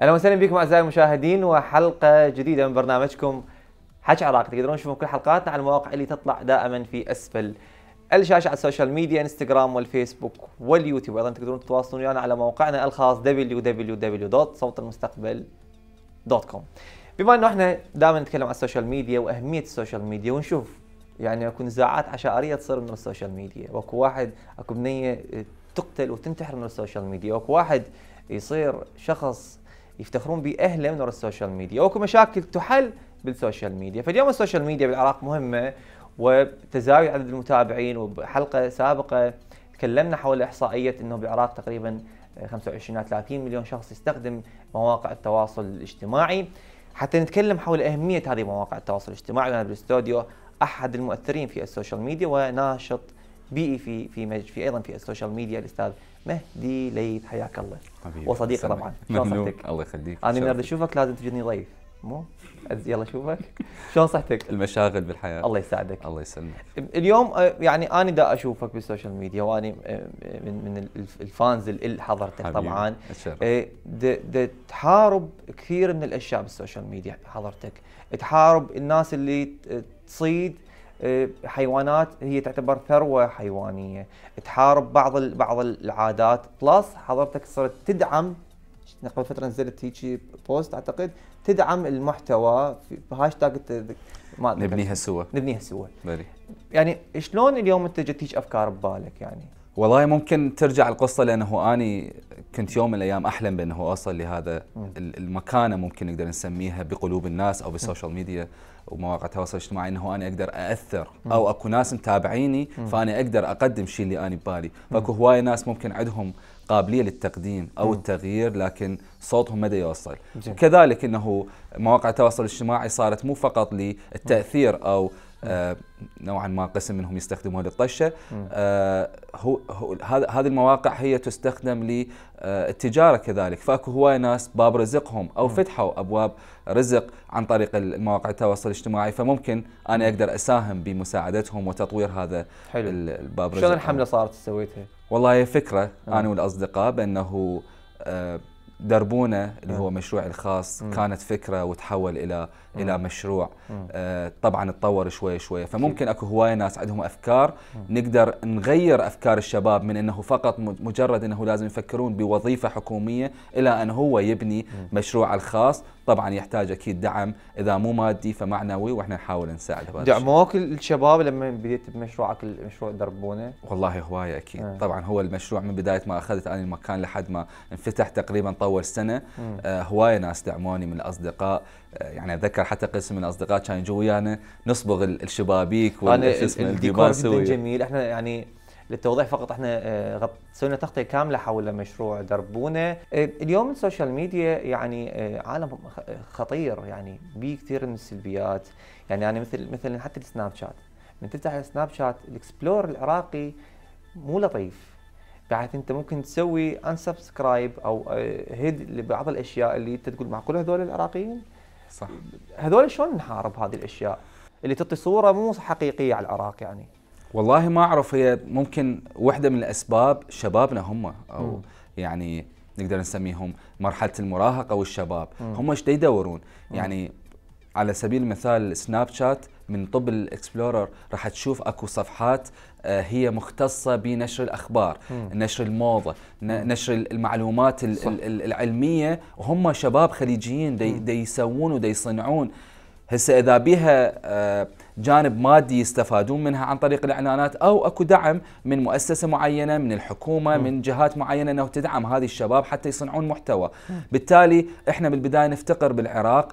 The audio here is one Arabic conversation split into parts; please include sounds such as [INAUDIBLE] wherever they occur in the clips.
اهلا وسهلا بكم اعزائي المشاهدين وحلقه جديده من برنامجكم حج عراق تقدرون تشوفون كل حلقاتنا على المواقع اللي تطلع دائما في اسفل الشاشه على السوشيال ميديا انستغرام والفيسبوك واليوتيوب ايضا تقدرون تتواصلون ويانا على موقعنا الخاص www.صوتالمستقبل.com بما انه احنا دائما نتكلم عن السوشيال ميديا واهميه السوشيال ميديا ونشوف يعني اكو نزاعات عشائريه تصير من السوشيال ميديا واكو واحد اكو بنيه تقتل وتنتحر من السوشيال ميديا واكو واحد يصير شخص يفتخرون به اهله من وراء السوشيال ميديا، واكو مشاكل تحل بالسوشيال ميديا، فاليوم السوشيال ميديا بالعراق مهمه وتزايد عدد المتابعين وبحلقه سابقه تكلمنا حول احصائيه انه بالعراق تقريبا 25 30 مليون شخص يستخدم مواقع التواصل الاجتماعي حتى نتكلم حول اهميه هذه مواقع التواصل الاجتماعي انا بالاستوديو احد المؤثرين في السوشيال ميديا وناشط بيئي في في مجد في ايضا في السوشيال ميديا الاستاذ مهدي ليث حياك الله حبيبي وصديق طبعا صحتك؟ الله يخليك انا من اشوفك لازم تجيني ضيف مو يلا اشوفك شلون صحتك المشاغل بالحياه الله يساعدك الله يسلمك اليوم يعني انا دا اشوفك بالسوشيال ميديا واني من من الفانز اللي حضرتك طبعا دا تحارب كثير من الاشياء بالسوشيال ميديا حضرتك تحارب الناس اللي تصيد إيه، حيوانات هي تعتبر ثروه حيوانيه تحارب بعض بعض العادات بلس حضرتك صرت تدعم قبل فتره نزلت هيجي بوست اعتقد تدعم المحتوى في هاشتاج ما نبنيها سوا نبنيها سوا يعني شلون اليوم انت جت افكار ببالك يعني؟ والله ممكن ترجع القصه لانه اني كنت يوم من الايام احلم بانه اوصل لهذا المكانه ممكن نقدر نسميها بقلوب الناس او بالسوشيال ميديا ومواقع التواصل الاجتماعي انه انا اقدر ااثر او اكو ناس متابعيني فانا اقدر اقدم شيء اللي انا ببالي، فاكو هوايه ناس ممكن عندهم قابليه للتقديم او التغيير لكن صوتهم مدى يوصل. وكذلك انه مواقع التواصل الاجتماعي صارت مو فقط للتاثير او آه، نوعا ما قسم منهم يستخدمون للطشه آه، هو هذه المواقع هي تستخدم للتجاره آه، كذلك فاكو هواي ناس باب رزقهم او فتحوا ابواب رزق عن طريق مواقع التواصل الاجتماعي فممكن انا اقدر اساهم بمساعدتهم وتطوير هذا حلو. الباب رزق شلون الحمله صارت سويتها والله هي فكره انا والاصدقاء بانه دربونا اللي نعم. هو مشروعي الخاص كانت فكره وتحول الى الى مشروع آه، طبعا تطور شوي شوي فممكن اكو هواي ناس عندهم افكار نقدر نغير افكار الشباب من انه فقط مجرد انه لازم يفكرون بوظيفه حكوميه الى ان هو يبني مشروعه الخاص طبعا يحتاج اكيد دعم اذا مو مادي فمعنوي واحنا نحاول نساعده دعموك الشباب لما بديت بمشروعك المشروع دربونه والله هوايه اكيد أه. طبعا هو المشروع من بدايه ما اخذت انا المكان لحد ما انفتح تقريبا طول سنه آه هوايه ناس دعموني من الاصدقاء آه يعني اتذكر حتى قسم من الاصدقاء كان يجوا ويانا نصبغ الشبابيك الديكور جدا جميل احنا يعني للتوضيح فقط احنا آه، سوينا تغطيه كامله حول مشروع دربونه آه، اليوم السوشيال ميديا يعني آه، عالم خطير يعني بيه كثير من السلبيات يعني انا مثل مثلا حتى السناب شات من تفتح السناب شات الاكسبلور العراقي مو لطيف بحيث انت ممكن تسوي انسبسكرايب او هيد آه، لبعض الاشياء اللي انت تقول مع كل هذول العراقيين صح هذول شلون نحارب هذه الاشياء اللي تعطي صوره مو حقيقيه على العراق يعني والله ما اعرف هي ممكن واحده من الاسباب شبابنا هم او م. يعني نقدر نسميهم مرحله المراهقه والشباب م. هم ايش يدورون يعني على سبيل المثال سناب شات من طب الاكسبلورر راح تشوف اكو صفحات آه، هي مختصه بنشر الاخبار م. نشر الموضه نشر المعلومات صح. العلميه وهم شباب خليجيين دي, دي يسوون ودي يصنعون هسه اذا بها آه، جانب مادي يستفادون منها عن طريق الاعلانات او اكو دعم من مؤسسه معينه من الحكومه م. من جهات معينه انه تدعم هذه الشباب حتى يصنعون محتوى م. بالتالي احنا بالبدايه نفتقر بالعراق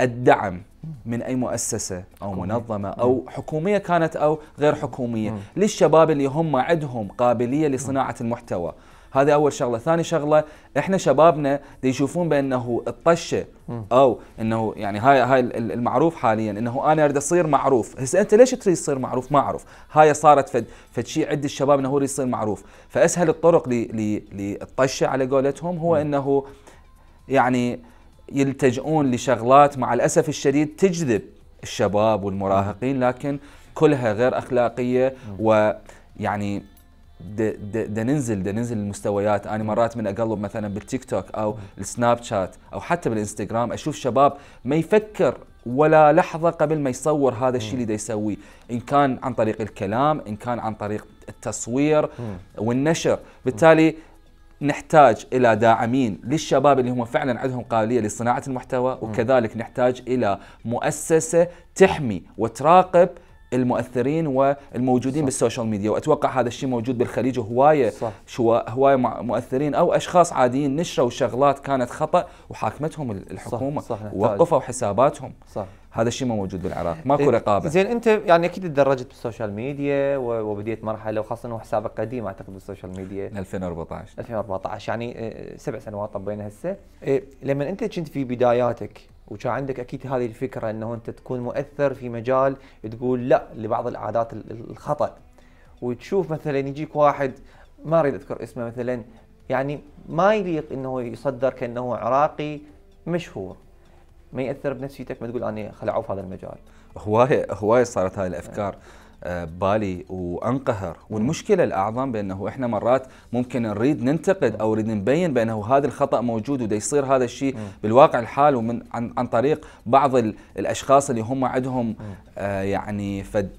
الدعم من اي مؤسسه او حكومية. منظمه او حكوميه كانت او غير حكوميه م. للشباب اللي هم عندهم قابليه لصناعه المحتوى هذا اول شغله ثاني شغله احنا شبابنا يشوفون بانه الطشه او انه يعني هاي هاي المعروف حاليا انه انا اريد اصير معروف هسه انت ليش تريد تصير معروف ما اعرف هاي صارت فد فد شيء عند الشباب انه هو يريد يصير معروف فاسهل الطرق للطشه على قولتهم هو انه يعني يلتجئون لشغلات مع الاسف الشديد تجذب الشباب والمراهقين لكن كلها غير اخلاقيه ويعني ده ننزل ده ننزل المستويات انا مرات من اقلب مثلا بالتيك توك او السناب شات او حتى بالانستغرام اشوف شباب ما يفكر ولا لحظه قبل ما يصور هذا الشيء اللي يسويه ان كان عن طريق الكلام ان كان عن طريق التصوير والنشر بالتالي نحتاج الى داعمين للشباب اللي هم فعلا عندهم قابليه لصناعه المحتوى وكذلك نحتاج الى مؤسسه تحمي وتراقب المؤثرين والموجودين صح. بالسوشيال ميديا واتوقع هذا الشيء موجود بالخليج وهوايه هوايه مؤثرين او اشخاص عاديين نشروا شغلات كانت خطا وحاكمتهم الحكومه صح. صح. ووقفوا حساباتهم صح. هذا الشيء ما موجود بالعراق ماكو إيه، رقابه زين انت يعني اكيد تدرجت بالسوشيال ميديا وبديت مرحله وخاصه انه حسابك قديم اعتقد بالسوشيال ميديا 2014 2014 يعني إيه، إيه، سبع سنوات طبينا هسه لما انت كنت في بداياتك وكان عندك اكيد هذه الفكره انه انت تكون مؤثر في مجال تقول لا لبعض العادات الخطا وتشوف مثلا يجيك واحد ما اريد اذكر اسمه مثلا يعني ما يليق انه يصدر كانه عراقي مشهور ما ياثر بنفسيتك ما تقول انا خلعوا في هذا المجال هوايه هوايه صارت هاي الافكار آه، بالي وانقهر والمشكله الاعظم بانه احنا مرات ممكن نريد ننتقد او نريد نبين بانه هذا الخطا موجود ودا يصير هذا الشيء بالواقع الحال ومن عن, عن طريق بعض الاشخاص اللي هم عندهم آه، يعني فد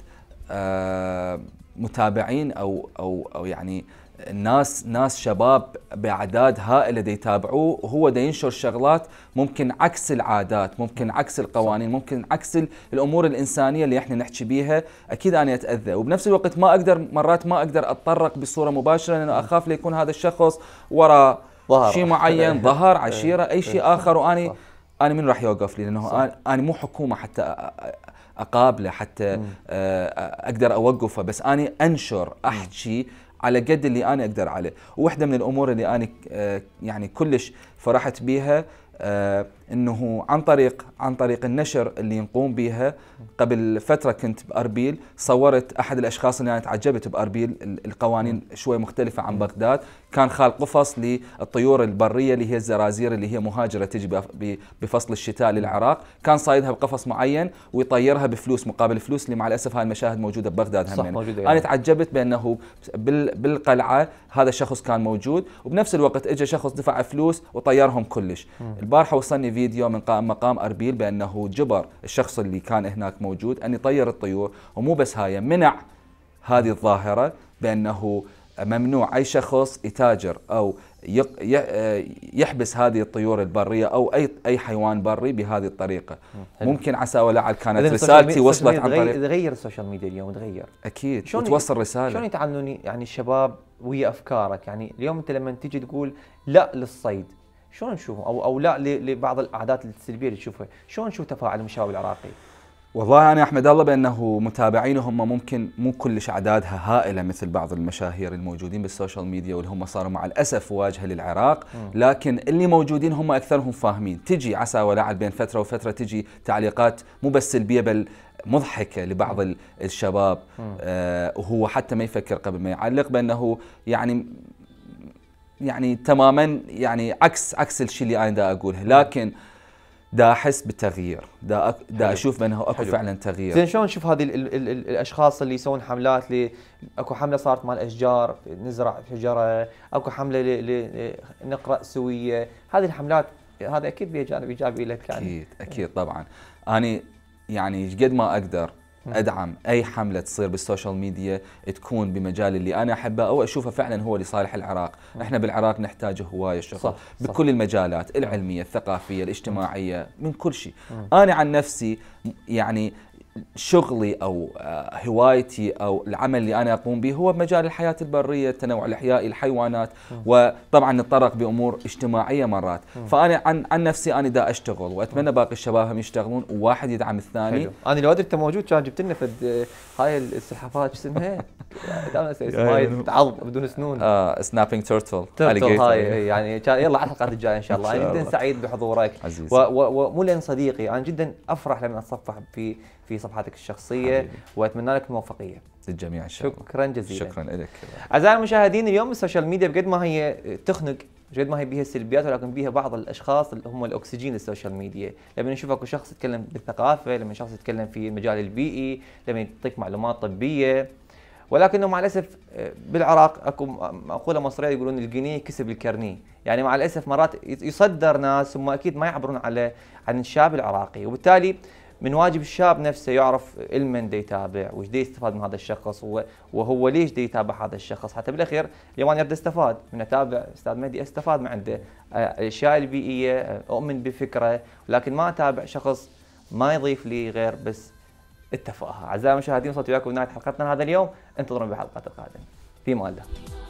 آه، متابعين او او او يعني ناس ناس شباب باعداد هائله دي يتابعوه وهو دا ينشر شغلات ممكن عكس العادات ممكن عكس القوانين ممكن عكس الامور الانسانيه اللي احنا نحكي بيها اكيد انا اتاذى وبنفس الوقت ما اقدر مرات ما اقدر اتطرق بصوره مباشره لانه نعم. اخاف ليكون هذا الشخص وراء شيء معين [LAUGHS] ظهر إيه، عشيره اي إيه، شيء اخر واني انا من راح يوقف لي لانه صح. انا مو حكومه حتى اقابله حتى اقدر اوقفه بس اني انشر احكي على قد اللي انا اقدر عليه وحده من الامور اللي انا آه، يعني كلش فرحت بيها آه، انه عن طريق عن طريق النشر اللي نقوم بها قبل فتره كنت باربيل صورت احد الاشخاص اللي انا تعجبت باربيل القوانين شوي مختلفه عن بغداد كان خال قفص للطيور البريه اللي هي الزرازير اللي هي مهاجره تجي بفصل الشتاء للعراق كان صايدها بقفص معين ويطيرها بفلوس مقابل فلوس اللي مع الاسف هاي المشاهد موجوده ببغداد صح موجودة يعني. انا تعجبت بانه بالقلعه هذا الشخص كان موجود وبنفس الوقت اجى شخص دفع فلوس وطيرهم كلش البارحة وصلني فيديو من قائم مقام أربيل بأنه جبر الشخص اللي كان هناك موجود أن يطير الطيور ومو بس هاي منع هذه الظاهرة بأنه ممنوع أي شخص يتاجر أو آه، يحبس هذه الطيور البرية أو أي أي حيوان بري بهذه الطريقة ممكن عسى ولعل كانت رسالتي وصلت عن طريق تغير السوشيال ميديا اليوم تغير أكيد وتوصل رسالة شلون يتعاملون يعني الشباب ويا أفكارك يعني اليوم أنت لما تيجي تقول لا للصيد شلون نشوفه او او لا لبعض الاعداد السلبيه اللي تشوفها، شلون نشوف تفاعل الشباب العراقي؟ والله انا احمد الله بانه متابعين هم ممكن مو كلش اعدادها هائله مثل بعض المشاهير الموجودين بالسوشيال ميديا واللي هم صاروا مع الاسف واجهه للعراق لكن اللي موجودين هم اكثرهم فاهمين تجي عسى ولعل بين فتره وفتره تجي تعليقات مو بس سلبيه بل مضحكه لبعض الشباب آه وهو حتى ما يفكر قبل ما يعلق بانه يعني يعني تماما يعني عكس عكس الشيء اللي انا دا اقوله لكن دا احس بالتغيير دا أك... دا حلو. اشوف انه اكو حلو. فعلا تغيير زين شلون نشوف هذه ال... ال... ال... الاشخاص اللي يسوون حملات لي... اكو حمله صارت مال اشجار نزرع شجره اكو حمله ل... ل... نقرا سويه هذه الحملات هذا اكيد بها جانب ايجابي لك يعني اكيد اكيد طبعا اني يعني قد ما اقدر ادعم اي حمله تصير بالسوشيال ميديا تكون بمجال اللي انا احبه او اشوفه فعلا هو لصالح العراق احنا بالعراق نحتاج هوايه شغل صح بكل صح المجالات العلميه الثقافيه الاجتماعيه من كل شيء انا عن نفسي يعني شغلي او آه، هوايتي او العمل اللي انا اقوم به هو مجال الحياه البريه، التنوع الاحيائي، الحيوانات وطبعا نتطرق بامور اجتماعيه مرات، فانا عن عن نفسي انا دا اشتغل واتمنى باقي الشباب هم يشتغلون وواحد يدعم الثاني. حلو. انا لو ادري انت موجود كان جبت لنا فد هاي السلحفات شو اسمها؟ هاي [LAUGHS] تعض بدون سنون اه سنابينج تورتل تورتل هاي إيه، يعني كان يلا على الحلقات الجايه ان شاء الله انا جدا سعيد بحضورك عزيز ومو لان صديقي انا جدا افرح لما اتصفح في في صفحتك الشخصيه حبيبي. واتمنى لك الموفقيه للجميع ان شاء الله شكرا جزيلا شكرا لك اعزائي المشاهدين اليوم السوشيال ميديا بقد ما هي تخنق قد ما هي بيها سلبيات ولكن بيها بعض الاشخاص اللي هم الاكسجين للسوشيال ميديا، لما نشوف اكو شخص يتكلم بالثقافه، لما شخص يتكلم في المجال البيئي، لما يعطيك معلومات طبيه ولكنه مع الاسف بالعراق اكو مقوله مصريه يقولون الجنيه كسب الكرنيه، يعني مع الاسف مرات يصدر ناس ثم اكيد ما يعبرون على عن الشاب العراقي، وبالتالي من واجب الشاب نفسه يعرف المن دي يتابع وش دي يستفاد من هذا الشخص وهو ليش دي يتابع هذا الشخص حتى بالاخير اليوم يرد استفاد من اتابع استاذ مهدي استفاد من عنده الاشياء أه، البيئيه أه، اؤمن بفكره لكن ما اتابع شخص ما يضيف لي غير بس التفاهه اعزائي المشاهدين وصلت وياكم نهايه حلقتنا هذا اليوم انتظرونا بحلقات القادمه في ماله